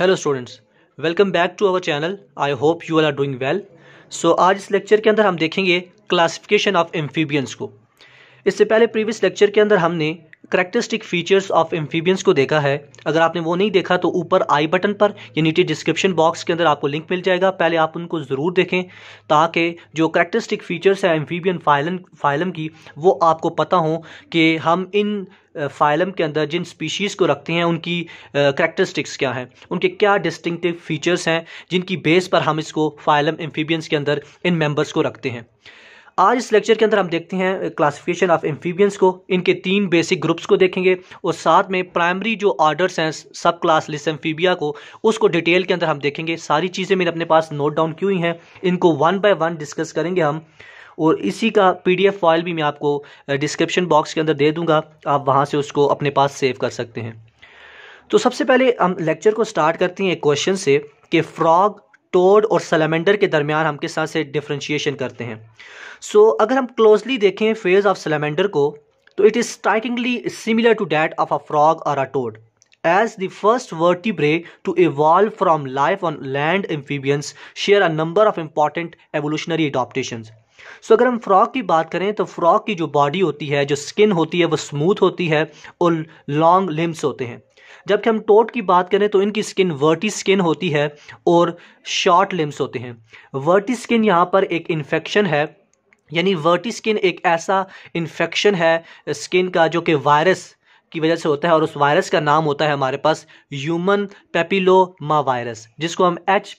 hello students welcome back to our channel I hope you are are doing well so आज इस lecture के अंदर हम देखेंगे क्लासिफिकेशन ऑफ एम्फीबियंस को इससे पहले प्रीवियस लेक्चर के अंदर हमने करेक्टरिस्टिक फीचर्स ऑफ एम्फीबियंस को देखा है अगर आपने वो नहीं देखा तो ऊपर आई बटन पर या नीचे डिस्क्रिप्शन बॉक्स के अंदर आपको लिंक मिल जाएगा पहले आप उनको ज़रूर देखें ताकि जो करेक्टरिस्टिक फीचर्स हैं एम्फीबियन फाइलम फाइलम की वो आपको पता हो कि हम इन फाइलम के अंदर जिन स्पीशीज़ को रखते हैं उनकी करेक्टरिस्टिक्स क्या हैं उनके क्या डिस्टिंक्टिव फीचर्स हैं जिनकी बेस पर हम इसको फाइलम एम्फीबियंस के अंदर इन मेम्बर्स को रखते हैं आज इस लेक्चर के अंदर हम देखते हैं क्लासिफिकेशन ऑफ एम्फीबियंस को इनके तीन बेसिक ग्रुप्स को देखेंगे और साथ में प्राइमरी जो ऑर्डर्स हैं सब क्लास लिस एम्फीबिया को उसको डिटेल के अंदर हम देखेंगे सारी चीज़ें मेरे अपने पास नोट डाउन क्यों ही हैं इनको वन बाय वन डिस्कस करेंगे हम और इसी का पीडीएफ फाइल भी मैं आपको डिस्क्रिप्शन uh, बॉक्स के अंदर दे दूंगा आप वहाँ से उसको अपने पास सेव कर सकते हैं तो सबसे पहले हम लेक्चर को स्टार्ट करते हैं एक क्वेश्चन से कि फ्रॉग टोड और सलेमेंडर के दरमियान हम किस तरह से डिफ्रेंशिएशन करते हैं सो so, अगर हम क्लोजली देखें फेज ऑफ सलेमेंडर को तो it is strikingly similar to that of a frog और a toad as the first vertebrae to evolve from life on land amphibians share a number of important evolutionary adaptations so अगर हम frog की बात करें तो frog की जो body होती है जो स्किन होती है वो स्मूथ होती है और लॉन्ग लिम्स होते हैं जबकि हम टोट की बात करें तो इनकी स्किन वर्टी स्किन होती है और शॉर्ट लिम्स होते हैं वर्टी स्किन यहाँ पर एक इन्फेक्शन है यानी वर्टी स्किन एक ऐसा इन्फेक्शन है स्किन का जो कि वायरस की वजह से होता है और उस वायरस का नाम होता है हमारे पास ह्यूमन पेपिलोमा वायरस जिसको हम एच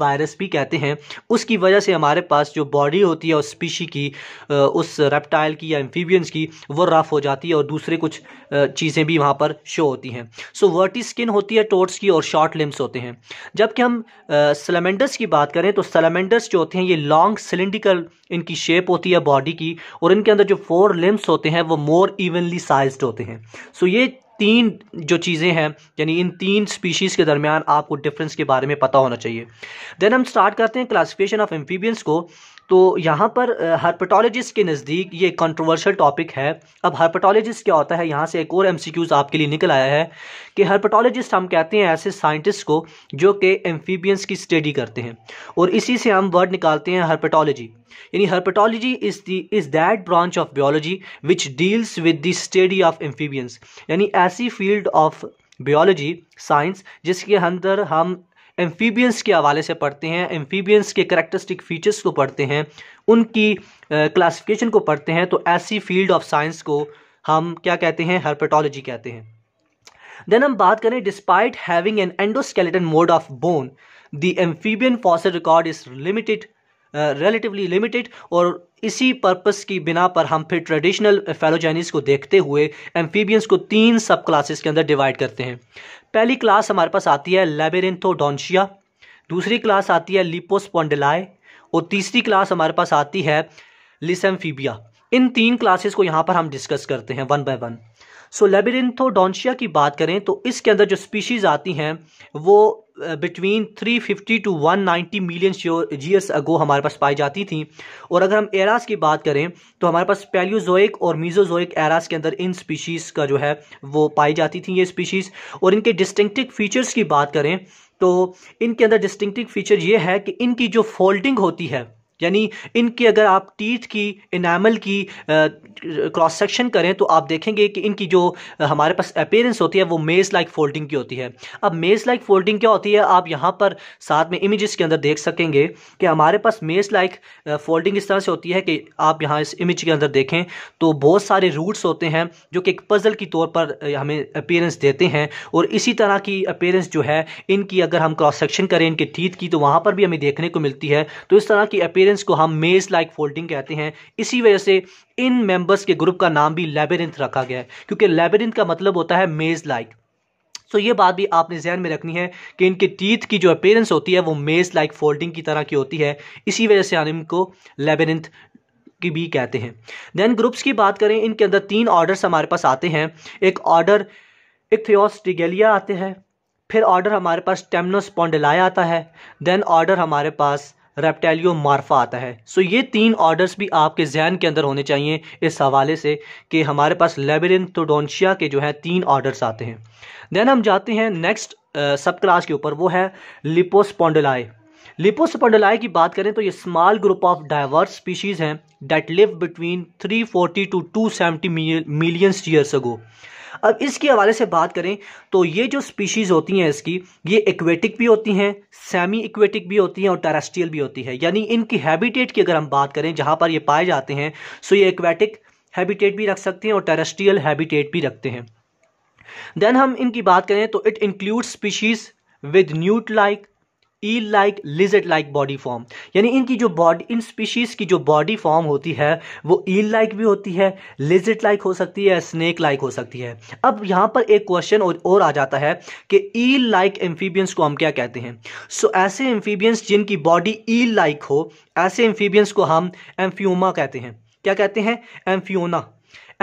वायरस भी कहते हैं उसकी वजह से हमारे पास जो बॉडी होती है उस स्पीशी की उस रेप्टाइल की या एम्फीबियंस की वो रफ हो जाती है और दूसरे कुछ चीज़ें भी वहाँ पर शो होती हैं सो वर्टी स्किन होती है टोर्ट्स की और शॉर्ट लिम्स होते हैं जबकि हम सलेमेंडर्स की बात करें तो सलेमेंडर्स जो होते हैं ये लॉन्ग सिलेंडिकल इनकी शेप होती है बॉडी की और इनके अंदर जो फोर लिम्स होते हैं वो मोर इवनली साइज होते हैं सो ये तीन जो चीज़ें हैं यानी इन तीन स्पीशीज़ के दरमियान आपको डिफरेंस के बारे में पता होना चाहिए देन हम स्टार्ट करते हैं क्लासिफिकेशन ऑफ एम्फीबियंस को तो यहाँ पर हर्पेटोलॉजिस्ट के नज़दीक ये कंट्रोवर्शियल टॉपिक है अब हर्पेटोलॉजिस्ट क्या होता है यहाँ से एक और एम आपके लिए निकल आया है कि हर्पेटोलॉजिस्ट हम कहते हैं ऐसे साइंटिस्ट को जो कि एम्फीबियंस की स्टडी करते हैं और इसी से हम वर्ड निकालते हैं हर्पेटोलॉजी यानी herpetology is the is that branch of biology which deals with the study of amphibians यानी ऐसी फील्ड ऑफ बियोलॉजी साइंस जिसके अंदर हम एम्फीबियंस के हवाले से पढ़ते हैं एम्फीबियंस के करेक्टरिस्टिक फीचर्स को पढ़ते हैं उनकी क्लासिफिकेशन को पढ़ते हैं तो ऐसी फील्ड ऑफ साइंस को हम क्या कहते हैं हर्पेटोलॉजी कहते हैं देन हम बात करें despite having an endoskeleton made of bone the amphibian fossil record is limited relatively limited और इसी पर्पस की बिना पर हम फिर ट्रेडिशनल फेलोजैनिस को देखते हुए एम्फीबियंस को तीन सब क्लासेस के अंदर डिवाइड करते हैं पहली क्लास हमारे पास आती है लेबेरेंथोडोंशिया दूसरी क्लास आती है लिपोस्पॉन्डलाए और तीसरी क्लास हमारे पास आती है लिसम्फीबिया इन तीन क्लासेस को यहाँ पर हम डिस्कस करते हैं one by one so labyrinthodontia की बात करें तो इसके अंदर जो स्पीशीज़ आती हैं वो between 350 to one ninety million years ago हमारे पास पाई जाती थी और अगर हम एरास की बात करें तो हमारे पास पैलियोजोइक और मीजोजोइक एरास के अंदर इन स्पीशीज़ का जो है वो पाई जाती थी ये स्पीशीज़ और इनके डिस्टिंक्टिव फीचर्स की बात करें तो इनके अंदर डिस्टिंक्टिव फीचर ये है कि इनकी जो फोल्डिंग होती है यानी इनकी अगर आप टीथ की इनामल की क्रॉस सेक्शन करें तो आप देखेंगे कि इनकी जो हमारे पास अपेयरेंस होती है वो मेज़ लाइक फोल्डिंग की होती है अब मेज़ लाइक फोल्डिंग क्या होती है आप यहाँ पर साथ में इमेजेस के अंदर देख सकेंगे कि हमारे पास मेज़ लाइक फोल्डिंग इस तरह से होती है कि आप यहाँ इस इमेज के अंदर देखें तो बहुत सारे रूट्स होते हैं जो कि एक पज़ल की तौर पर हमें अपेयरेंस देते हैं और इसी तरह की अपेयरेंस जो है इनकी अगर हम क्रॉस सेक्शन करें इनके टीथ की तो वहाँ पर भी हमें देखने को मिलती है तो इस तरह की अपेयरेंस लेबेरेंस को हम मेज लाइक फोल्डिंग कहते हैं इसी वजह से इन मेंबर्स के ग्रुप का नाम भी लेबेरेंथ रखा गया है क्योंकि लेबेरेंथ का मतलब होता है मेज लाइक तो ये बात भी आपने जहन में रखनी है कि इनके टीथ की जो अपेयरेंस होती है वो मेज लाइक फोल्डिंग की तरह की होती है इसी वजह से हम इनको लेबेरेंथ की भी कहते हैं देन ग्रुप्स की बात करें इनके अंदर तीन ऑर्डर्स हमारे पास आते हैं एक ऑर्डर इक्थियोस्टिगेलिया आते हैं फिर ऑर्डर हमारे पास टेमनोस्पॉन्डलाया आता है देन ऑर्डर हमारे पास रेप्टेलियो मार्फा आता है सो ये तीन ऑर्डर्स भी आपके जहन के अंदर होने चाहिए इस हवाले से कि हमारे पास लेबरिनथोडोनशिया के जो है तीन ऑर्डर्स आते हैं देन हम जाते हैं नेक्स्ट सब क्लास के ऊपर वो है लिपोस्पोंडलाई लिपोस्पोंडलाई की बात करें तो ये small group of diverse species हैं that live between forty to seventy millions years ago अब इसके हवाले से बात करें तो ये जो स्पीशीज़ होती हैं इसकी ये एक्वेटिक भी होती हैं सेमी इक्वेटिक भी होती हैं और टेरेस्ट्रियल भी होती है यानी इनकी हैबिटेट की अगर हम बात करें जहाँ पर ये पाए जाते हैं सो तो ये एक्वेटिक हैबिटेट भी रख सकते हैं और टेरेस्ट्रियल हैबिटेट भी रखते हैं देन हम इनकी बात करें तो it include species with newt like eel like lizard like body form यानी इनकी जो बॉडी इन स्पीशीज़ की जो बॉडी फॉर्म होती है वो ईल लाइक भी होती है लिजट लाइक हो सकती है स्नेक लाइक हो सकती है अब यहां पर एक क्वेश्चन और, और आ जाता है कि ईल लाइक एम्फीबियंस को हम क्या कहते हैं सो so, ऐसे एम्फीबियंस जिनकी बॉडी ईल लाइक हो ऐसे एम्फीबियंस को हम एम्फ्यूमा कहते हैं क्या कहते हैं एम्फ्योना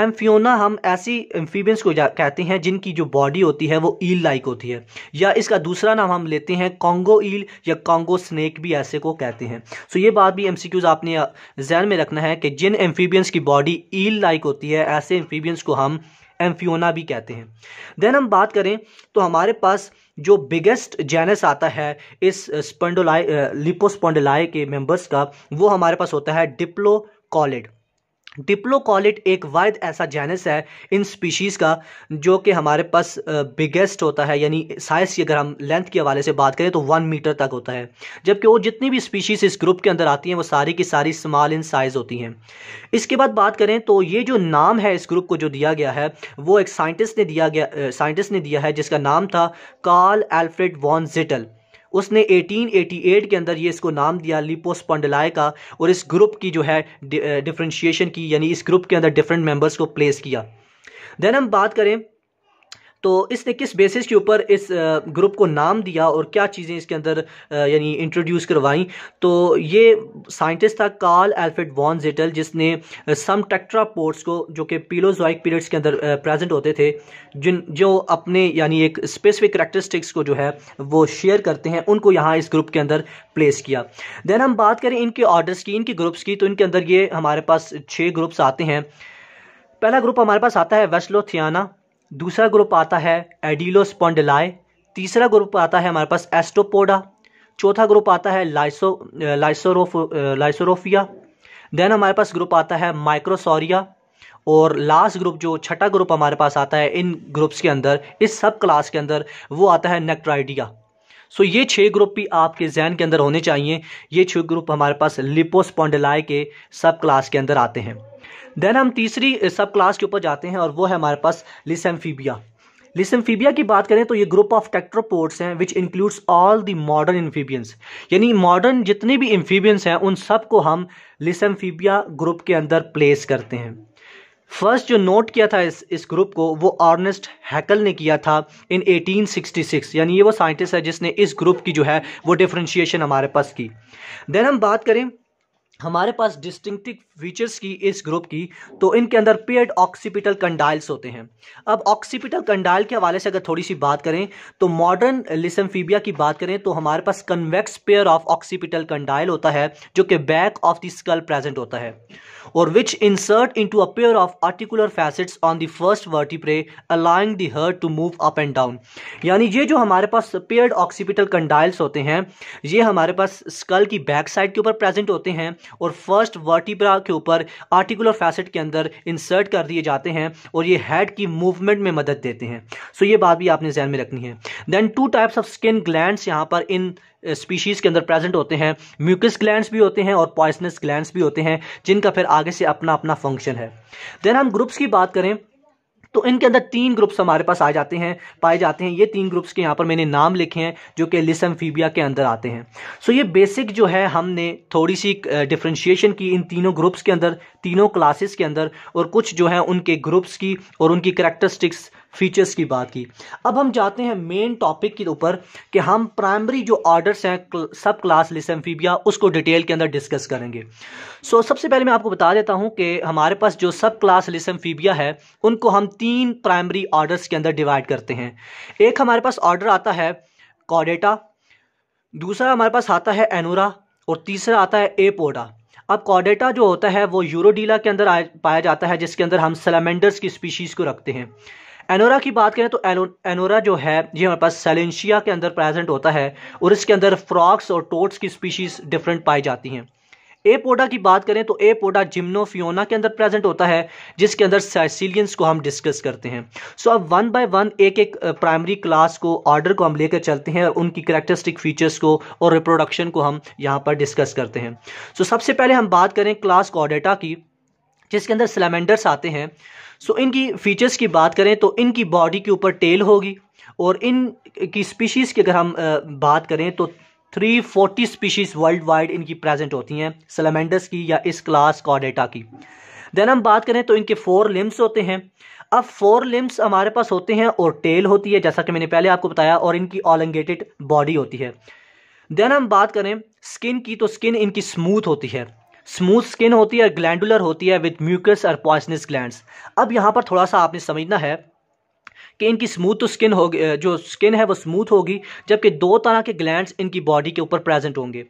एम्फियोना हम ऐसी एम्फीबियंस को कहते हैं जिनकी जो बॉडी होती है वो ईल लाइक होती है या इसका दूसरा नाम हम लेते हैं कॉन्गो ईल या कॉन्गो स्नेक भी ऐसे को कहते हैं सो ये बात भी एमसीक्यूज आपने जहन में रखना है कि जिन एम्फीबियंस की बॉडी ईल लाइक होती है ऐसे एम्फीबियंस को हम एम्फियोना भी कहते हैं देन हम बात करें तो हमारे पास जो बिगेस्ट जैनस आता है इस स्पंडोलाई लिपोस्पॉन्डोलाई के मेंबर्स का वो हमारे पास होता है डिप्लो कॉलेड डिप्लोकॉलिट एक वायद ऐसा जैनस है इन स्पीशीज़ का जो कि हमारे पास बिगेस्ट होता है यानी साइज की अगर हम लेंथ के हवाले से बात करें तो वन मीटर तक होता है जबकि वो जितनी भी स्पीशीज़ इस ग्रुप के अंदर आती हैं वो सारी की सारी स्मॉल इन साइज़ होती हैं इसके बाद बात करें तो ये जो नाम है इस ग्रुप को जो दिया गया है वो एक साइंटिस्ट ने दिया गया साइंटिस्ट ने दिया है जिसका नाम था कार्ल एल्फ्रेड वॉन जिटल उसने 1888 के अंदर ये इसको नाम दिया लिपोस्पॉन्डलाय का और इस ग्रुप की जो है डिफ्रेंशिएशन की यानी इस ग्रुप के अंदर डिफरेंट मेंबर्स को प्लेस किया देन हम बात करें तो इसने किस बेसिस के ऊपर इस ग्रुप को नाम दिया और क्या चीज़ें इसके अंदर यानी इंट्रोड्यूस करवाई तो ये साइंटिस्ट था कार्ल एल्फ्रेड वॉन जेटल जिसने सम पोर्ट्स को जो कि पीलोजॉइक पीरियड्स के अंदर प्रेजेंट होते थे जिन जो अपने यानी एक स्पेसिफिक करेक्टरिस्टिक्स को जो है वो शेयर करते हैं उनको यहाँ इस ग्रुप के अंदर प्लेस किया देन हम बात करें इनके ऑर्डर्स की इनके ग्रुप्स की तो इनके अंदर ये हमारे पास छः ग्रुप्स आते हैं पहला ग्रुप हमारे पास आता है वेस्लोथियाना दूसरा ग्रुप आता है एडिलोस्पॉन्डलाए तीसरा ग्रुप आता है हमारे पास एस्टोपोडा चौथा ग्रुप आता है लाइसो लाइसोरोफ लाइसोरोफिया देन हमारे पास ग्रुप आता है माइक्रोसोरिया और लास्ट ग्रुप जो छठा ग्रुप हमारे पास आता है इन ग्रुप्स के अंदर इस सब क्लास के अंदर वो आता है नेक्ट्राइडिया सो ये छः ग्रुप भी आपके जहन के अंदर होने चाहिए ये छः ग्रुप हमारे पास लिपोस्पॉन्डलाए के सब क्लास के अंदर आते हैं देन हम तीसरी सब क्लास के ऊपर जाते हैं और वो है हमारे पास लिसम्फीबिया लिसम्फीबिया की बात करें तो ये ग्रुप ऑफ टेक्ट्रोपोर्ट्स हैं which includes all the modern amphibians यानी मॉडर्न जितने भी इन्फीबियंस हैं उन सब को हम लिसम्फीबिया ग्रुप के अंदर प्लेस करते हैं फर्स्ट जो नोट किया था इस इस ग्रुप को वो ऑर्नेस्ट हैकल ने किया था इन 1866 यानी ये वो साइंटिस्ट है जिसने इस ग्रुप की जो है वो डिफ्रेंशिएशन हमारे पास की देन हम बात करें हमारे पास डिस्टिंक्टिव फीचर्स की इस ग्रुप की तो इनके अंदर पेड ऑक्सीपिटल कंडाइल्स होते हैं अब ऑक्सीपिटल कंडाइल के हवाले से अगर थोड़ी सी बात करें तो मॉडर्न लिसम्फीबिया की बात करें तो हमारे पास convex pair of occipital condyle होता है जो कि back of the skull present होता है और which insert into a pair of articular facets on the first vertebrae allowing the head to move up and down यानी ये जो हमारे पास पेयर्ड ऑक्सीपिटल कंडाइल्स होते हैं ये हमारे पास स्कल की बैक साइड के ऊपर प्रेजेंट होते हैं और फर्स्ट वर्टिब्रा के ऊपर आर्टिकुलर फैसेट के अंदर इंसर्ट कर दिए जाते हैं और ये हेड की मूवमेंट में मदद देते हैं सो ये बात भी आपने जहन में रखनी है then two types of skin gland यहाँ पर इन स्पीशीज़ uh, के अंदर प्रेजेंट होते हैं म्यूकस ग्लैंड्स भी होते हैं और पॉइसनस ग्लैंड्स भी होते हैं जिनका फिर आगे से अपना अपना फंक्शन है देन हम ग्रुप्स की बात करें तो इनके अंदर तीन ग्रुप्स हमारे पास आ जाते हैं पाए जाते हैं ये तीन ग्रुप्स के यहाँ पर मैंने नाम लिखे हैं जो कि लिसम फीबिया के अंदर आते हैं सो ये बेसिक जो है हमने थोड़ी सी डिफ्रेंशिएशन की इन तीनों ग्रुप्स के अंदर तीनों क्लासेस के अंदर और कुछ जो है उनके ग्रुप्स की और उनकी करेक्टरिस्टिक्स फीचर्स की बात की अब हम जाते हैं मेन टॉपिक के ऊपर कि हम प्राइमरी जो ऑर्डर्स हैं सब क्लास लिसम्फीबिया उसको डिटेल के अंदर डिस्कस करेंगे सो so, सबसे पहले मैं आपको बता देता हूं कि हमारे पास जो सब क्लास लिसम्फीबिया है उनको हम तीन प्राइमरी ऑर्डर्स के अंदर डिवाइड करते हैं एक हमारे पास ऑर्डर आता है कॉडेटा दूसरा हमारे पास आता है एनोरा और तीसरा आता है एपोडा अब कॉडेटा जो होता है वो यूरोडीला के अंदर पाया जाता है जिसके अंदर हम सलामेंडर्स की स्पीशीज़ को रखते हैं एनोरा की बात करें तो एनोरा जो है ये हमारे पास सेलेंशिया के अंदर प्रेजेंट होता है और इसके अंदर फ्रॉक्स और टोट्स की स्पीशीज डिफरेंट पाई जाती हैं ए पोडा की बात करें तो ए पोडा जिम्नोफियोना के अंदर प्रेजेंट होता है जिसके अंदर साइसिलियंस को हम डिस्कस करते हैं सो so, अब वन बाय वन एक एक प्राइमरी क्लास को ऑर्डर को हम लेकर चलते हैं और उनकी करेक्टरिस्टिक फीचर्स को और रिप्रोडक्शन को हम यहाँ पर डिस्कस करते हैं सो so, सबसे पहले हम बात करें क्लास कॉडेटा की जिसके अंदर सिलेमेंडर्स आते हैं सो इनकी फ़ीचर्स की बात करें तो इनकी बॉडी के ऊपर टेल होगी और इन की स्पीशीज़ की अगर हम बात करें तो 340 स्पीशीज़ वर्ल्ड वाइड इनकी प्रेजेंट होती हैं सलेमेंडस की या इस क्लास कॉडेटा की देन हम बात करें तो इनके फोर लिम्स होते हैं अब फोर लिम्स हमारे पास होते हैं और टेल होती है जैसा कि मैंने पहले आपको बताया और इनकी ऑलंगेटेड बॉडी होती है देन हम बात करें स्किन की तो स्किन इनकी स्मूथ होती है स्मूथ स्किन होती है ग्लैंडुलर होती है विद म्यूकस और पॉइसनस ग्लैंड अब यहाँ पर थोड़ा सा आपने समझना है कि इनकी स्मूथ तो स्किन होगी जो स्किन है वो स्मूथ होगी जबकि दो तरह के ग्लैंड्स इनकी बॉडी के ऊपर प्रेजेंट होंगे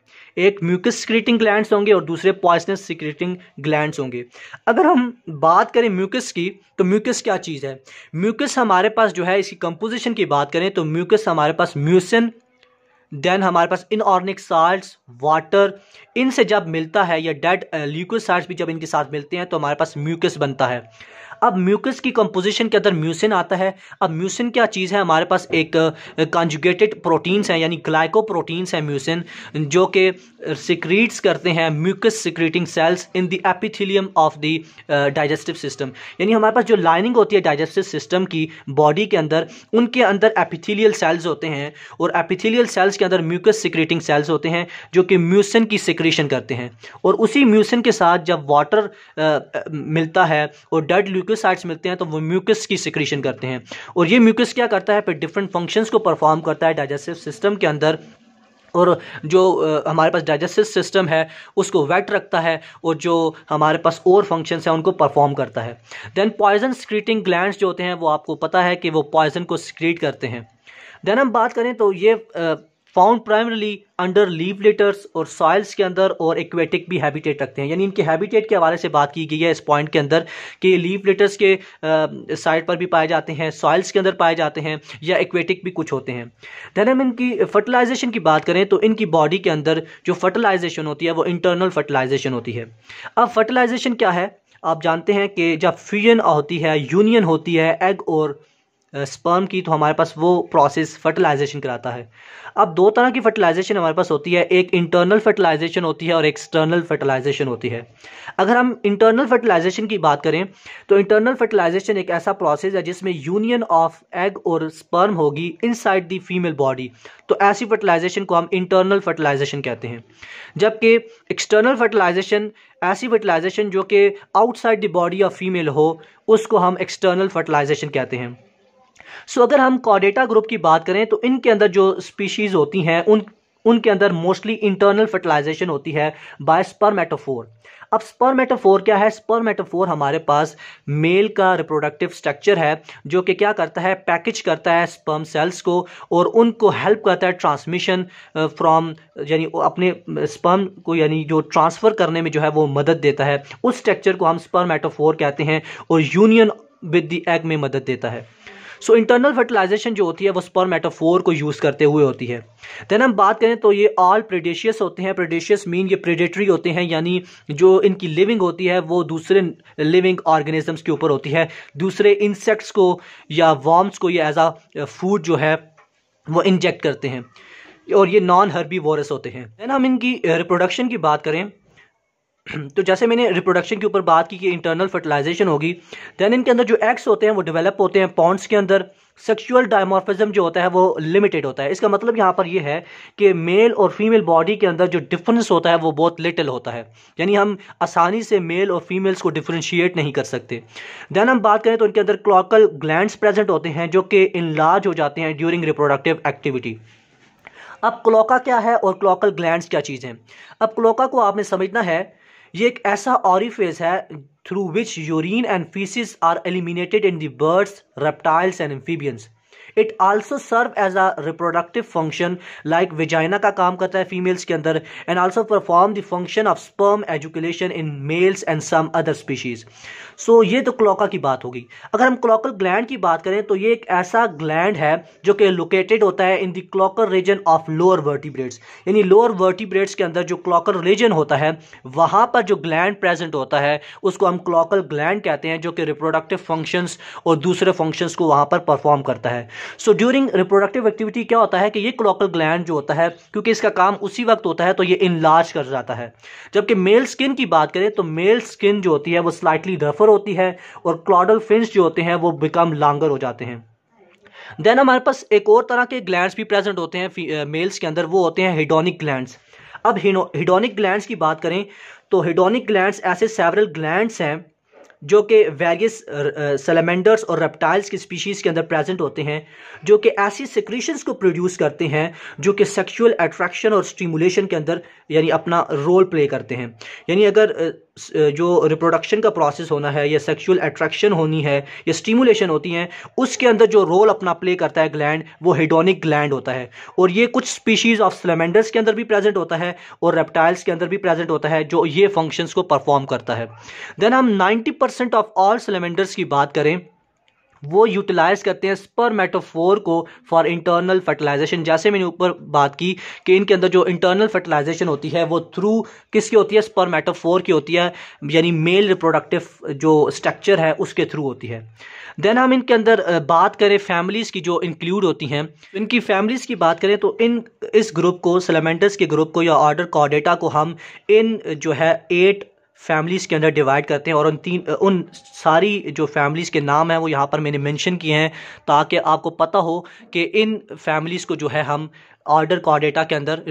एक म्यूकस सिक्रीटिंग ग्लैंड्स होंगे और दूसरे पॉइसनस सिक्रीटिंग ग्लैंड्स होंगे अगर हम बात करें म्यूकस की तो म्यूकस क्या चीज़ है म्यूकस हमारे पास जो है इसकी कंपोजिशन की बात करें तो म्यूकस हमारे पास म्यूसिन देन हमारे पास इनऑर्गेनिक साल्ट्स वाटर इनसे जब मिलता है या डेड ल्यूकोसाइड्स uh, भी जब इनके साथ मिलते हैं तो हमारे पास म्यूकस बनता है अब म्यूकस की कंपोजिशन के अंदर म्यूसिन आता है अब म्यूसिन क्या चीज़ है हमारे पास एक कॉन्जुगेटेड प्रोटीन्स हैं यानी ग्लाइको प्रोटीन्स हैं म्यूसिन जो कि सिक्रीट्स करते हैं mucus secreting cells in the epithelium of the digestive system यानी हमारे पास जो लाइनिंग होती है डाइजेस्टिव सिस्टम की बॉडी के अंदर उनके अंदर एपिथीलियल सेल्स होते हैं और एपिथीलियल सेल्स के अंदर म्यूकस सिक्रीटिंग सेल्स होते हैं जो कि म्यूसिन की सिक्रीशन करते हैं और उसी म्यूसिन के साथ जब वाटर मिलता है और डेड म्यूकोसाइट्स मिलते हैं तो वो म्यूकस की सिक्रीशन करते हैं और ये म्यूकस क्या करता है फिर डिफरेंट फंक्शंस को परफॉर्म करता है डाइजेस्टिव सिस्टम के अंदर और जो हमारे पास डाइजेस्टिव सिस्टम है उसको वेट रखता है और जो हमारे पास और फंक्शंस हैं उनको परफॉर्म करता है देन पॉइजन स्क्रीटिंग ग्लैंड जो होते हैं वो आपको पता है कि वो पॉइजन को स्क्रीट करते हैं देन हम बात करें तो ये found primarily under leaf litters और सॉइल्स के अंदर और एक्वेटिक भी हैबिटेट रखते हैं यानी इनके हैबिटेट के हवाले से बात की गई है इस पॉइंट के अंदर कि लीव लेटर्स के साइड पर भी पाए जाते हैं सॉइल्स के अंदर पाए जाते हैं या एक्वेटिक भी कुछ होते हैं देन हम इनकी फर्टिलाइजेशन की बात करें तो इनकी बॉडी के अंदर जो फर्टिलाइजेशन होती है वो इंटरनल फर्टिलाइजेशन होती है अब फर्टिलाइजेशन क्या है आप जानते हैं कि जब फ्यूजन होती है यूनियन होती है एग और स्पर्म की तो हमारे पास वो प्रोसेस फर्टिलाइजेशन कराता है अब दो तरह की फर्टिलाइजेशन हमारे पास होती है एक इंटरनल फर्टिलाइजेशन होती है और एक्सटर्नल फर्टिलाइजेशन होती है अगर हम इंटरनल फर्टिलाइजेशन की बात करें तो इंटरनल फर्टिलाइजेशन एक ऐसा प्रोसेस है जिसमें यूनियन ऑफ एग और स्पर्म होगी इनसाइड द फीमेल बॉडी तो ऐसी फर्टिलाइजेशन को हम इंटरनल फर्टिलाइजेशन कहते हैं जबकि एक्सटर्नल फर्टिलाइजेशन ऐसी फर्टिलाइजेशन जो कि outside the body of female हो उसको हम एक्सटर्नल फर्टिलाइजेशन कहते हैं सो अगर हम कॉडेटा ग्रुप की बात करें तो इनके अंदर जो स्पीशीज़ होती हैं उन उनके अंदर मोस्टली इंटरनल फर्टिलाइजेशन होती है बाय स्पर्मेटोफोर अब स्पर्मेटोफोर क्या है स्पर्मेटोफोर हमारे पास मेल का रिप्रोडक्टिव स्ट्रक्चर है जो कि क्या करता है पैकेज करता है स्पर्म सेल्स को और उनको हेल्प करता है ट्रांसमिशन फ्रॉम uh, यानी अपने स्पर्म को यानी जो ट्रांसफ़र करने में जो है वो मदद देता है उस स्ट्रक्चर को हम स्पर्मेटोफोर कहते हैं और यूनियन विद द एग में मदद देता है सो इंटरनल फर्टिलाइजेशन जो होती है वो स्पर मेटाफोर को यूज़ करते हुए होती है देन हम बात करें तो ये ऑल प्रेडेशियस होते हैं प्रेडेशियस मीन ये प्रेडेटरी होते हैं यानी जो इनकी लिविंग होती है वो दूसरे लिविंग ऑर्गेनिजम्स के ऊपर होती है दूसरे इंसेक्ट्स को या वॉम्स को ये एज आ फूड जो है वो इंजेक्ट करते हैं और ये नॉन हर्बी होते हैं देन हम इनकी रिप्रोडक्शन की बात करें तो जैसे मैंने रिप्रोडक्शन के ऊपर बात की कि इंटरनल फर्टिलाइजेशन होगी दैन इनके अंदर जो एग्स होते हैं वो डेवलप होते हैं पॉन्ड्स के अंदर सेक्सुअल डायमॉर्फिज्म जो होता है वो लिमिटेड होता है इसका मतलब यहाँ पर यह है कि मेल और फीमेल बॉडी के अंदर जो डिफरेंस होता है वो बहुत लिटिल होता है यानी हम आसानी से मेल और फीमेल्स को डिफ्रेंशिएट नहीं कर सकते दैन हम बात करें तो इनके अंदर क्लॉकल ग्लैंड प्रेजेंट होते हैं जो कि इनलार्ज हो जाते हैं ड्यूरिंग रिप्रोडक्टिव एक्टिविटी अब क्लोका क्या है और क्लोकल ग्लैंड्स क्या चीज़ हैं अब क्लोका को आपने समझना है ये एक ऐसा ऑरिफेस है through which urine and faeces are eliminated in birds reptiles and amphibians it also serve as a reproductive function like vagina का काम करता है फीमेल्स के अंदर and also perform the function of sperm education in males and some other species so ये तो cloaca की बात होगी अगर हम क्लोकल ग्लैंड की बात करें तो ये एक ऐसा ग्लैंड है जो कि लोकेटेड होता है in the cloacal region of lower vertebrates यानी लोअर वर्टिब्रेड्स के अंदर जो क्लॉकर रीजन होता है वहाँ पर जो ग्लैंड प्रेजेंट होता है उसको हम क्लॉकल ग्लैंड कहते हैं जो कि रिप्रोडक्टिव फंक्शंस और दूसरे फंक्शंस को वहाँ पर परफॉर्म करता है सो ड्यूरिंग रिप्रोडक्टिव एक्टिविटी क्या होता है कि ये क्लोकल ग्लैंड जो होता है क्योंकि इसका काम उसी वक्त होता है तो ये इनलार्ज कर जाता है जबकि मेल स्किन की बात करें तो मेल स्किन जो होती है वो स्लाइटली रफर होती है और क्लॉडल फिंस जो होते हैं वो बिकम लांगर हो जाते हैं देन हमारे पास एक और तरह के ग्लैंड्स भी प्रेजेंट होते हैं मेल्स के अंदर वो होते हैं हिडोनिक ग्लैंड्स अब हिडोनिक ग्लैंड्स की बात करें तो हिडोनिक ग्लैंड्स ऐसे सेवरल ग्लैंड्स हैं जो कि वेरियस सलेमेंडर्स uh, uh, और रेप्टाइल्स की स्पीशीज़ के अंदर प्रेजेंट होते हैं जो कि ऐसी सिक्रीशंस को प्रोड्यूस करते हैं जो कि सेक्सुअल अट्रैक्शन और स्टिमुलेशन के अंदर यानी अपना रोल प्ले करते हैं यानी अगर uh, जो रिप्रोडक्शन का प्रोसेस होना है या सेक्सुअल अट्रैक्शन होनी है या स्टिमुलेशन होती है उसके अंदर जो रोल अपना प्ले करता है ग्लैंड वो हेडोनिक ग्लैंड होता है और ये कुछ स्पीशीज़ ऑफ सिलेमेंडर्स के अंदर भी प्रेजेंट होता है और रेप्टाइल्स के अंदर भी प्रेजेंट होता है जो ये फंक्शंस को परफॉर्म करता है देन हम 90% ऑफ ऑल सिलेमेंडर्स की बात करें वो यूटिलाइज करते हैं स्पर्मेटोफोर को फॉर इंटरनल फर्टिलाइजेशन जैसे मैंने ऊपर बात की कि इनके अंदर जो इंटरनल फर्टिलाइजेशन होती है वो थ्रू किसकी होती है स्पर्मेटोफोर की होती है यानी मेल रिप्रोडक्टिव जो स्ट्रक्चर है उसके थ्रू होती है देन हम इनके अंदर बात करें फैमिलीज़ की जो इंक्लूड होती हैं इनकी फैमिलीज़ की बात करें तो इन इस ग्रुप को सलेमेंटस के ग्रुप को या ऑर्डर कॉडेटा को हम इन जो है एट फैमिलीज़ के अंदर डिवाइड करते हैं और उन तीन उन सारी जो फैमिलीज़ के नाम हैं वो यहाँ पर मैंने मेंशन किए हैं ताकि आपको पता हो कि इन फैमिलीज़ को जो है हम ऑर्डर कॉडेटा के अंदर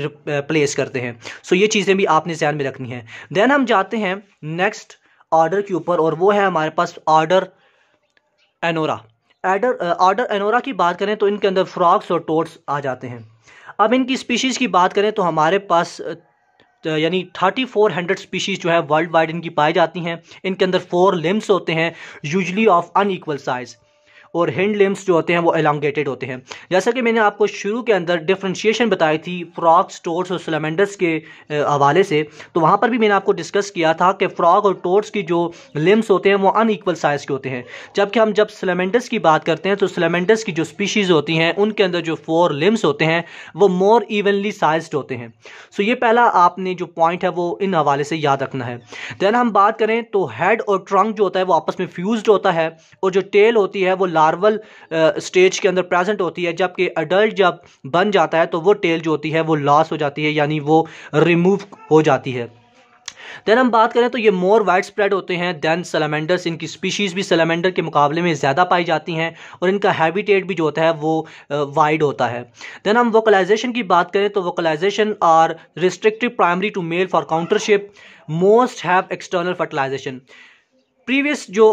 प्लेस करते हैं सो ये चीज़ें भी आपने ध्यान में रखनी है देन हम जाते हैं नेक्स्ट ऑर्डर के ऊपर और वो है हमारे पास order Anura order order Anura की बात करें तो इनके अंदर फ्रॉक्स और टोट्स आ जाते हैं अब इनकी स्पीशीज़ की बात करें तो हमारे पास तो यानी थर्टी फोर हंड्रेड स्पीशीज़ जो है वर्ल्ड वाइड इनकी पाई जाती हैं इनके अंदर फोर लिम्स होते हैं यूजली ऑफ अनईक्वल साइज़ और हैंड लिम्स जो होते हैं वो एलॉन्गेटेड होते हैं जैसा कि मैंने आपको शुरू के अंदर डिफ्रेंशिएशन बताई थी फ्रॉक्स टोर्स और सलेमेंडर्स के हवाले से तो वहाँ पर भी मैंने आपको डिस्कस किया था कि फ़्रॉक और टोर्स की जो लिम्स होते हैं वो अनईक्वल साइज़ के होते हैं जबकि हम जब सलेमेंडर्स की बात करते हैं तो सलेमेंडर्स की जो स्पीशीज़ होती हैं उनके अंदर जो फोर लिम्स होते हैं वो मोर इवनली साइज होते हैं सो ये पहला आपने जो पॉइंट है वो इन हवाले से याद रखना है देन हम बात करें तो हेड और ट्रंक जो होता है वो आपस में फ्यूज होता है और जो टेल होती है वो लार्वल स्टेज uh, के अंदर प्रेजेंट होती है जबकि अडल्ट जब बन जाता है तो वो टेल जो होती है वो लॉस हो जाती है यानी वो रिमूव हो जाती है देन हम बात करें तो ये मोर वाइड स्प्रेड होते हैं देन सलामेंडर्स इनकी स्पीशीज़ भी सलामेंडर के मुकाबले में ज़्यादा पाई जाती हैं और इनका हैबिटेट भी जो होता है वो वाइड uh, होता है देन हम वोकलाइजेशन की बात करें तो vocalisation are restrictive primarily to male for courtship most have external fertilisation previous जो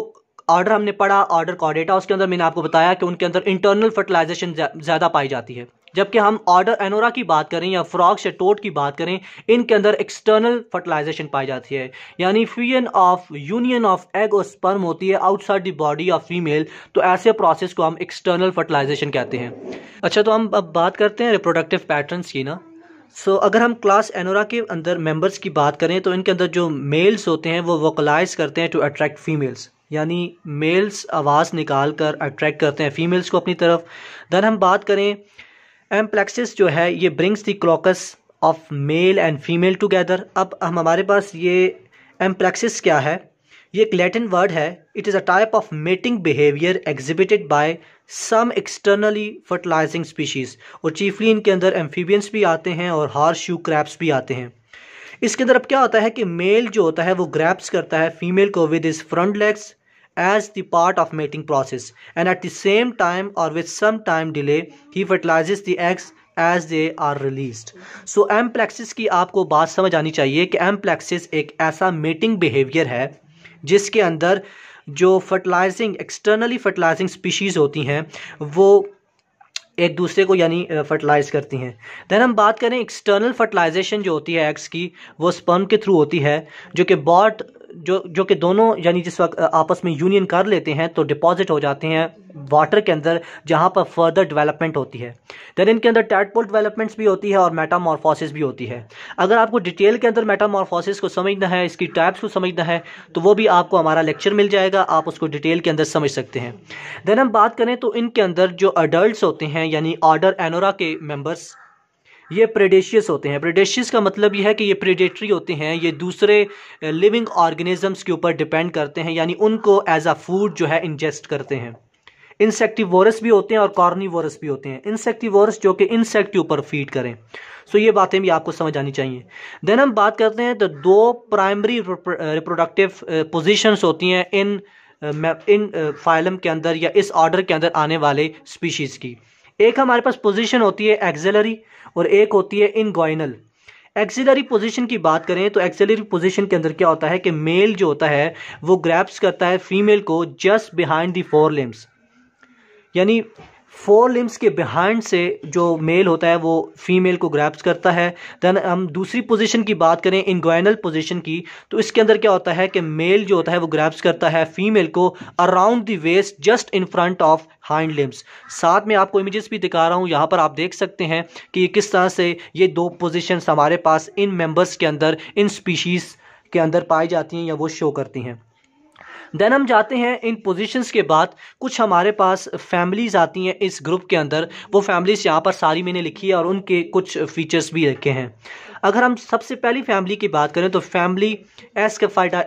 ऑर्डर हमने पढ़ा ऑर्डर कॉडेटा उसके अंदर मैंने आपको बताया कि उनके अंदर इंटरनल फर्टिलाइजेशन ज़्यादा पाई जाती है जबकि हम ऑर्डर एनोरा की बात करें या फ्रॉक या टोट की बात करें इनके अंदर एक्सटर्नल फर्टिलाइजेशन पाई जाती है यानी fusion of union of egg और स्पर्म होती है outside the body of female तो ऐसे प्रोसेस को हम एक्सटर्नल फर्टिलाइजेशन कहते हैं अच्छा तो हम अब बात करते हैं रिप्रोडक्टिव पैटर्नस की ना सो so, अगर हम क्लास एनोरा के अंदर मेंबर्स की बात करें तो इनके अंदर जो मेल्स होते हैं वो वोकलाइज करते हैं टू अट्रैक्ट फीमेल्स यानी मेल्स आवाज़ निकाल कर अट्रैक्ट करते हैं फीमेल्स को अपनी तरफ दैन हम बात करें एम्प्लेक्सिस जो है ये brings the cloacas of male and female together अब हम हमारे पास ये एम्प्लेक्सिस क्या है ये एक लैटिन वर्ड है it is a type of mating behaviour exhibited by some externally fertilising species और चीफली इनके अंदर एम्फीबियंस भी आते हैं और हार्श शू क्रैप्स भी आते हैं इसके अंदर अब क्या होता है कि मेल जो होता है वो ग्रैप्स करता है फीमेल को with his front legs as the part of mating process and at the same time और with some time delay he fertilise the eggs as they are release so amplexus की आपको बात समझ आनी चाहिए कि M plexus एक ऐसा मेटिंग बिहेवियर है जिसके अंदर जो फर्टिलाइजिंग एक्सटर्नली फर्टिलाइजिंग स्पीशीज़ होती हैं वो एक दूसरे को यानी फर्टिलाइज़ करती हैं दैन हम बात करें एक्सटर्नल फर्टिलाइजेशन जो होती है एग्स की वो स्पर्म के थ्रू होती है जो कि बॉट जो जो कि दोनों यानी जिस वक्त आपस में यूनियन कर लेते हैं तो डिपॉजिट हो जाते हैं वाटर के अंदर जहाँ पर फर्दर डेवलपमेंट होती है दैन इनके अंदर टैटपोल डेवलपमेंट्स भी होती है और मेटामॉर्फोसिस भी होती है अगर आपको डिटेल के अंदर मेटामॉर्फोसिस को समझना है इसकी टाइप्स को समझना है तो वो भी आपको हमारा लेक्चर मिल जाएगा आप उसको डिटेल के अंदर समझ सकते हैं दैन हम बात करें तो इनके अंदर जो अडल्ट होते हैं यानी ऑर्डर एनोरा के मेम्बर्स ये प्रेडेशियस होते हैं प्रेडेशियस का मतलब यह है कि ये प्रेडेटरी होते हैं ये दूसरे लिविंग ऑर्गेनिजम्स के ऊपर डिपेंड करते हैं यानी उनको एज अ फूड जो है इंजेस्ट करते हैं इंसेक्टिवोरस भी होते हैं और कॉर्नीवोरस भी होते हैं इंसेक्टिवोरस जो कि इंसेक्ट के ऊपर फीड करें सो so, ये बातें भी आपको समझ आनी चाहिए देन हम बात करते हैं तो दो प्राइमरी रिप्रोडक्टिव पोजिशन होती हैं इन इन फाइलम के अंदर या इस ऑर्डर के अंदर आने वाले स्पीशीज़ की एक हमारे पास पोजीशन होती है एक्सेलरी और एक होती है इनगोइनल एक्सिलरी पोजीशन की बात करें तो एक्सिलरी पोजीशन के अंदर क्या होता है कि मेल जो होता है वो ग्रैप्स करता है फीमेल को just behind the fore limbs यानी फोर लिम्स के बिहाइंड से जो मेल होता है वो फीमेल को ग्रैप्स करता है देन हम दूसरी पोजीशन की बात करें इनग्वाइनल पोजीशन की तो इसके अंदर क्या होता है कि मेल जो होता है वो ग्रैप्स करता है फीमेल को around the waist just in front of hind limbs साथ में आपको इमेजेस भी दिखा रहा हूँ यहाँ पर आप देख सकते हैं कि किस तरह से ये दो पोजिशन हमारे पास इन मेम्बर्स के अंदर इन स्पीशीज़ के अंदर पाई जाती हैं या वो शो करती हैं देन हम जाते हैं इन पोजीशंस के बाद कुछ हमारे पास फैमिलीज़ आती हैं इस ग्रुप के अंदर वो फैमिलीज़ यहाँ पर सारी मैंने लिखी है और उनके कुछ फीचर्स भी रखे हैं अगर हम सबसे पहली फैमिली की बात करें तो फैमिली एस कैफाइडा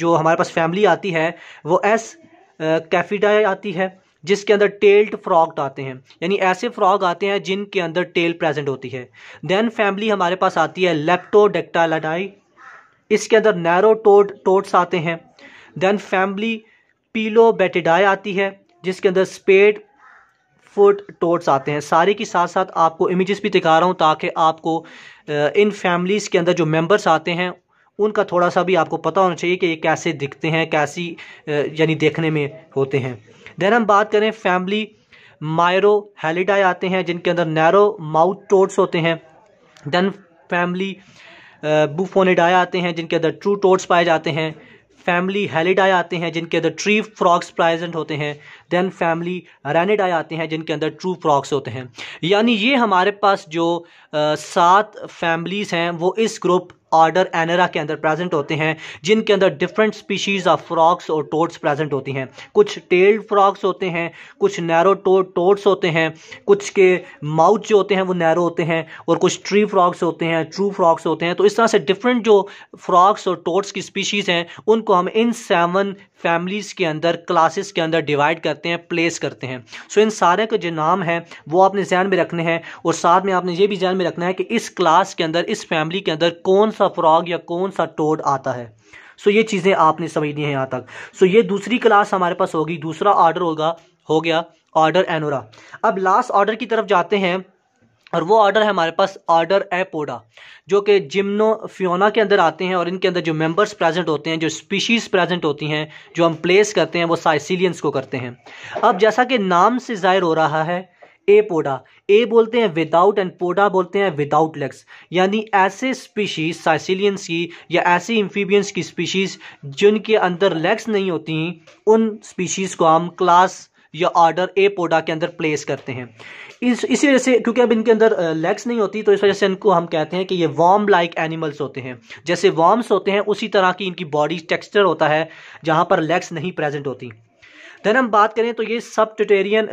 जो हमारे पास फैमिली आती है वो एस कैफिडा आती है जिसके अंदर टेल्ड फ्रॉग आते हैं यानी ऐसे फ्रॉग आते हैं जिनके अंदर टेल प्रेजेंट होती है देन फैमिली हमारे पास आती है लेप्टोडेक्टालाडाई इसके अंदर नैरो टोड टोट्स आते हैं देन फैमिली पीलो बेटेडाई आती है जिसके अंदर स्पेड फुट टोट्स आते हैं सारे के साथ साथ आपको इमेजेस भी दिखा रहा हूँ ताकि आपको इन फैमिलीज़ के अंदर जो मेंबर्स आते हैं उनका थोड़ा सा भी आपको पता होना चाहिए कि ये कैसे दिखते हैं कैसी यानी देखने में होते हैं देन हम बात करें फैमिली मायरो हेलिडाई आते हैं जिनके अंदर नैरो माउथ टोट्स होते हैं देन फैमिली बुफोनिडाए आते हैं जिनके अंदर ट्रू टोट्स पाए जाते हैं फैमिली हेलिडाए आते हैं जिनके अंदर ट्री फ्रॉग्स प्रेजेंट होते हैं देन फैमिली रैनिडाई आते हैं जिनके अंदर ट्रू फ्रॉक्स होते हैं यानी ये हमारे पास जो uh, सात फैमिलीज़ हैं वो इस ग्रुप ऑर्डर एनरा के अंदर प्रेजेंट होते हैं जिनके अंदर डिफरेंट स्पीशीज ऑफ फ्रॉक्स और टोट्स प्रेजेंट होती हैं कुछ टेल्ड फ्रॉक्स होते हैं कुछ नैरो टोट्स होते हैं कुछ के माउथ जो होते हैं वो नैरो होते हैं और कुछ ट्री फ्रॉक्स होते हैं ट्रू फ्रॉक्स होते हैं तो इस तरह से डिफरेंट जो फ्रॉक्स और टोट्स की स्पीशीज़ हैं उनको हम इन सेवन फैमिलीज़ के अंदर क्लासेस के अंदर डिवाइड करते हैं प्लेस करते हैं सो इन सारे के जो नाम हैं वो आपने जहन में रखने हैं और साथ में आपने ये भी जहन में रखना है कि इस क्लास के अंदर इस फैमिली के अंदर कौन सा फ्रॉग या कौन सा टोड आता है सो ये चीज़ें आपने समझनी है यहाँ तक सो ये दूसरी क्लास हमारे पास होगी दूसरा ऑर्डर होगा हो गया ऑर्डर एनोरा अब लास्ट ऑर्डर की तरफ जाते हैं और वो ऑर्डर है हमारे पास ऑर्डर एपोडा जो कि जिम्नो फ्योना के अंदर आते हैं और इनके अंदर जो मेंबर्स प्रेजेंट होते हैं जो स्पीशीज़ प्रेजेंट होती हैं जो हम प्लेस करते हैं वो साइसिलियंस को करते हैं अब जैसा कि नाम से ज़ाहिर हो रहा है एपोडा ए बोलते हैं विदाउट एंड पोडा बोलते हैं विदाउट लेग्स यानी ऐसे स्पीशीज साइसिलियंस की या ऐसी इम्फीबियंस की स्पीशीज़ जिनके अंदर लेग्स नहीं होती उन स्पीशीज़ को हम क्लास या आर्डर ए पोडा के अंदर प्लेस करते हैं इस इसी वजह से क्योंकि अब इनके अंदर लेग्स नहीं होती तो इस वजह से इनको हम कहते हैं कि ये वॉम लाइक एनिमल्स होते हैं जैसे वॉम्स होते हैं उसी तरह की इनकी बॉडी टेक्सचर होता है जहाँ पर लेग्स नहीं प्रेजेंट होती देन हम बात करें तो ये सब टिटेरियन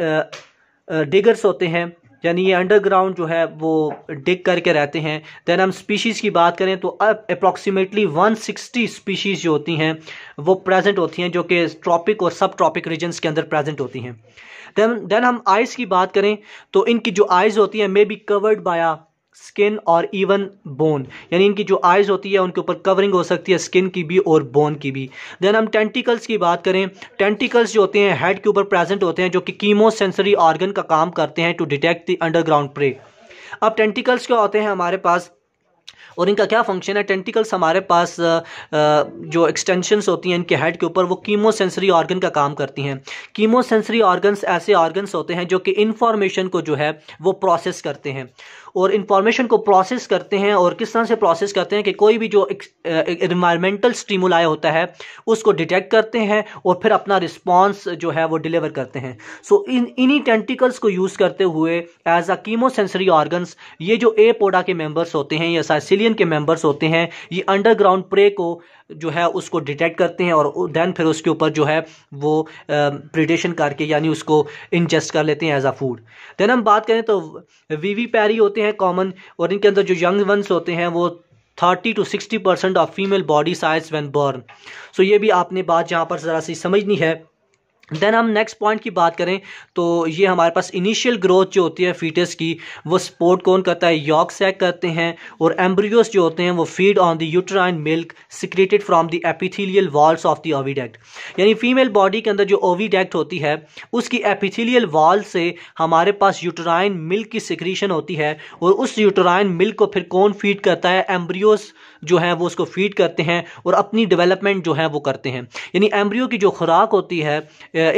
डिगर्स होते हैं यानी ये अंडरग्राउंड जो है वो डिग करके रहते हैं देन हम स्पीशीज़ की बात करें तो अब अप्रॉक्सीमेटली 160 स्पीशीज़ जो होती हैं वो प्रेजेंट होती हैं जो कि ट्रॉपिक और सब ट्रॉपिक रीजन्स के अंदर प्रेजेंट होती हैं देन देन हम आइज़ की बात करें तो इनकी जो आइज़ होती हैं may be covered by skin और इवन बोन यानी इनकी जो आइज़ होती है उनके ऊपर कवरिंग हो सकती है स्किन की भी और बोन की भी देन हम टेंटिकल्स की बात करें टेंटिकल्स जो होते हैं हेड के ऊपर प्रेजेंट होते हैं जो कि कीमो सेंसरी ऑर्गन का काम करते हैं to detect the underground prey अब टेंटिकल्स क्या होते हैं हमारे पास और इनका क्या फंक्शन है टेंटिकल्स हमारे पास जो एक्सटेंशंस होती हैं इनके हेड के ऊपर वो कीमो सेंसरी ऑर्गन का काम करती हैं कीमो सेंसरी ऑर्गन्स ऐसे ऑर्गन्स होते हैं जो कि इंफॉर्मेशन को जो है वो प्रोसेस करते हैं और इंफॉर्मेशन को प्रोसेस करते हैं और किस तरह से प्रोसेस करते हैं कि कोई भी जो इन्वायरमेंटल स्ट्रीमुलाई होता है उसको डिटेक्ट करते हैं और फिर अपना रिस्पॉन्स जो है वो डिलीवर करते हैं सो इन इन्हीं टेंटिकल्स को यूज़ करते हुए as a chemo sensory organs ये जो ए पोडा के मेम्बर्स होते हैं या साइसिलियन के मेम्बर्स होते हैं ये अंडरग्राउंड प्रे को जो है उसको डिटेक्ट करते हैं और दैन फिर उसके ऊपर जो है वो प्रिडेशन करके यानी उसको इंजेस्ट कर लेते हैं एज अ फूड देन हम बात करें तो वीवी पैरी होते हैं कॉमन और इनके अंदर जो यंग वंस होते हैं वो thirty to sixty percent of female body size when born so ये भी आपने बात यहाँ पर ज़रा सी समझनी है देन हम नेक्स्ट पॉइंट की बात करें तो ये हमारे पास इनिशियल ग्रोथ जो होती है फीटस की वो सपोर्ट कौन करता है यॉक सेक करते हैं और एम्ब्रियोस जो होते हैं वो feed on the uterine milk secreted from the epithelial walls of the oviduct यानी फीमेल बॉडी के अंदर जो ओविडेक्ट होती है उसकी एपिथीलियल वॉल से हमारे पास यूट्राइन मिल्क की सिक्रीशन होती है और उस यूट्राइन मिल्क को फिर कौन फीड करता है एम्ब्रियोस जो है वो उसको फीड करते हैं और अपनी डेवलपमेंट जो है वो करते हैं यानी एम्ब्रियो की जो खुराक होती है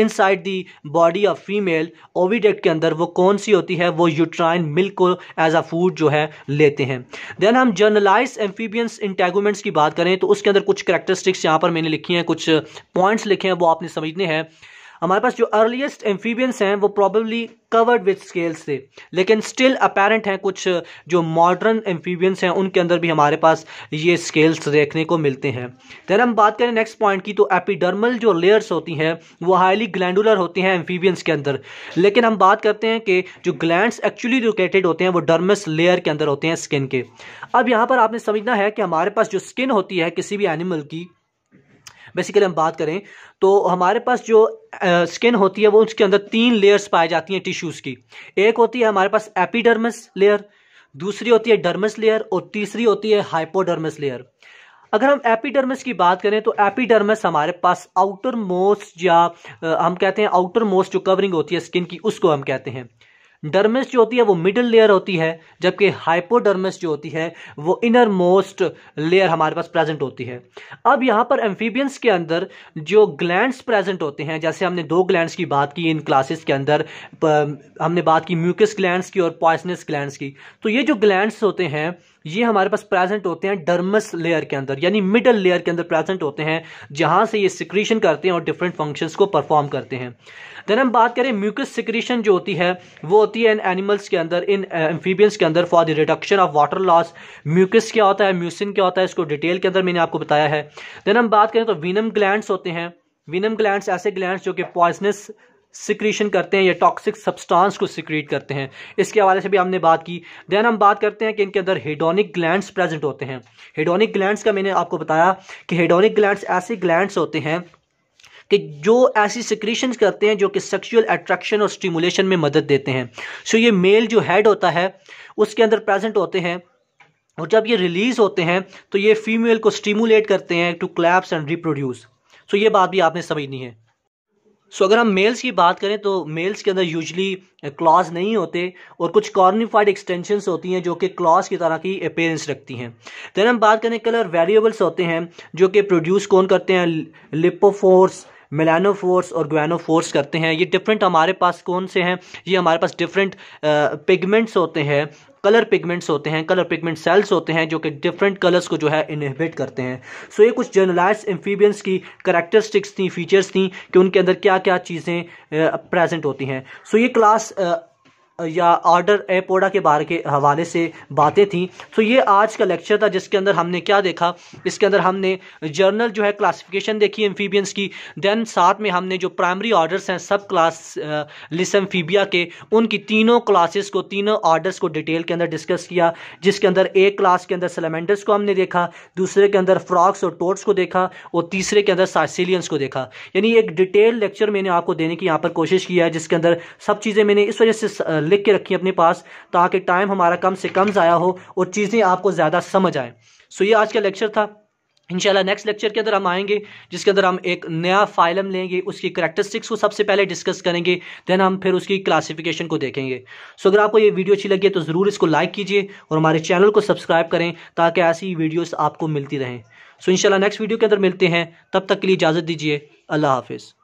inside the body of female ओविडेट के अंदर वो कौन सी होती है वो यूट्राइन मिल्क को एज अ फूड जो है लेते हैं देन हम जर्नलाइज एम्फीबियंस इंटेगोमेंट्स की बात करें तो उसके अंदर कुछ करेक्टरिस्टिक्स यहाँ पर मैंने लिखी हैं कुछ पॉइंट्स लिखे हैं वो आपने समझने हैं हमारे पास जो अर्लीस्ट एम्फीबियंस हैं वो प्रॉबेबली कवर्ड विथ स्केल्स थे लेकिन स्टिल अपेरेंट हैं कुछ जो मॉडर्न एम्फीबियंस हैं उनके अंदर भी हमारे पास ये स्केल्स देखने को मिलते हैं देन हम बात करें नेक्स्ट पॉइंट की तो एपिडर्मल जो लेयर्स होती हैं वो हाईली ग्लैंडुलर होती हैं एम्फीबियंस के अंदर लेकिन हम बात करते हैं कि जो ग्लैंड्स एक्चुअली लोकेटेड होते हैं वो डर्मस लेयर के अंदर होते हैं स्किन के अब यहाँ पर आपने समझना है कि हमारे पास जो स्किन होती है किसी भी एनिमल की बेसिकली हम बात करें तो हमारे पास जो स्किन होती है वो उसके अंदर तीन लेयर्स पाई जाती हैं टिश्यूज़ की एक होती है हमारे पास एपीडर्मस लेयर दूसरी होती है डर्मस लेयर और तीसरी होती है हाइपोडर्मस लेयर अगर हम एपीडर्मस की बात करें तो एपीडर्मस हमारे पास आउटर मोस्ट या हम कहते हैं आउटर मोस्ट जो कवरिंग होती है स्किन की उसको हम कहते हैं डर्मिस जो होती है वो मिडिल लेयर होती है जबकि हाइपोडर्मिस जो होती है वो इनर मोस्ट लेयर हमारे पास प्रेजेंट होती है अब यहाँ पर एम्फीबियंस के अंदर जो ग्लैंड्स प्रेजेंट होते हैं जैसे हमने दो ग्लैंड्स की बात की इन क्लासेस के अंदर हमने बात की म्यूकस ग्लैंड्स की और पॉइसनस ग्लैंड्स की तो ये जो ग्लैंड्स होते हैं ये हमारे पास प्रेजेंट होते हैं डर्मस लेयर के अंदर यानी मिडल लेयर के अंदर प्रेजेंट होते हैं जहां से ये सिक्रीशन करते हैं और डिफरेंट फंक्शंस को परफॉर्म करते हैं देन हम बात करें म्यूकस सिक्रीशन जो होती है वो होती है इन एनिमल्स के अंदर इन एम्फीबियंस uh, के अंदर for the reduction of water loss mucus क्या होता है म्यूसिन क्या होता है इसको डिटेल के अंदर मैंने आपको बताया है देन हम बात करें तो वीनम ग्लैंड होते हैं विनम ग्लैंड ऐसे ग्लैंड जो कि पॉइजनस सिक्रीशन करते हैं या टॉक्सिक सब्सटेंस को सिक्रीट करते हैं इसके हवाले से भी हमने बात की देन हम बात करते हैं कि इनके अंदर हेडोनिक ग्लैंड्स प्रेजेंट होते हैं हेडोनिक ग्लैंड्स का मैंने आपको बताया कि हेडोनिक ग्लैंड्स ऐसे ग्लैंड्स होते हैं कि जो ऐसी सिक्रीशन करते हैं जो कि सेक्शुअल अट्रैक्शन और स्टिमुलेशन में मदद देते हैं सो ये मेल जो हेड होता है उसके अंदर प्रेजेंट होते हैं और जब ये रिलीज़ होते हैं तो ये फीमेल को स्टिमुलेट करते हैं to clasp and reproduce so ये बात भी आपने समझनी है सो अगर हम मेल्स की बात करें तो मेल्स के अंदर यूजली क्लॉज uh, नहीं होते और कुछ कॉर्निफाइड एक्सटेंशंस होती हैं जो कि क्लॉज की तरह की अपेयरेंस रखती हैं देन हम बात करें कलर वेरिएबल्स होते हैं जो कि प्रोड्यूस कौन करते हैं लिपोफोर्स मेलानोफोर्स और ग्वानोफोर्स करते हैं ये डिफरेंट हमारे पास कौन से हैं ये हमारे पास डिफरेंट पिगमेंट्स होते हैं कलर पिगमेंट्स होते हैं कलर पिगमेंट सेल्स होते हैं जो कि डिफरेंट कलर्स को जो है इनहिबिट करते हैं सो so, ये कुछ जर्नलाइज एम्फीबियंस की करेक्टरिस्टिक्स थी फीचर्स थी कि उनके अंदर क्या क्या चीज़ें प्रेजेंट होती हैं सो so, ये क्लास या ऑर्डर एपोडा के बारे के हवाले से बातें थी तो ये आज का लेक्चर था जिसके अंदर हमने क्या देखा इसके अंदर हमने जर्नल जो है क्लासिफिकेशन देखी एम्फीबियंस की देन साथ में हमने जो प्राइमरी ऑर्डर्स हैं सब क्लास लिसम्फीबिया के उनकी तीनों क्लासेस को तीनों ऑर्डर्स को डिटेल के अंदर डिस्कस किया जिसके अंदर एक क्लास के अंदर सलेमेंडर्स को हमने देखा दूसरे के अंदर फ्रॉक्स और टोट्स को देखा और तीसरे के अंदर साइसिलियंस को देखा यानी एक डिटेल लेक्चर मैंने आपको देने की यहाँ पर कोशिश किया है जिसके अंदर सब चीज़ें मैंने इस वजह से लिख के रखिए अपने पास ताकि टाइम हमारा कम से कम ज़ाया हो और चीज़ें आपको ज़्यादा समझ आएँ सो ये आज का लेक्चर था इंशाल्लाह नेक्स्ट लेक्चर के अंदर हम आएंगे जिसके अंदर हम एक नया फाइलम लेंगे उसकी करेक्टरिस्टिक्स को सबसे पहले डिस्कस करेंगे देन हम फिर उसकी क्लासिफिकेशन को देखेंगे सो अगर आपको ये वीडियो अच्छी लगी है तो ज़रूर इसको लाइक कीजिए और हमारे चैनल को सब्सक्राइब करें ताकि ऐसी वीडियोज़ आपको मिलती रहें सो इंशाल्लाह नेक्स्ट वीडियो के अंदर मिलते हैं तब तक के लिए इजाज़त दीजिए अल्लाह हाफिज़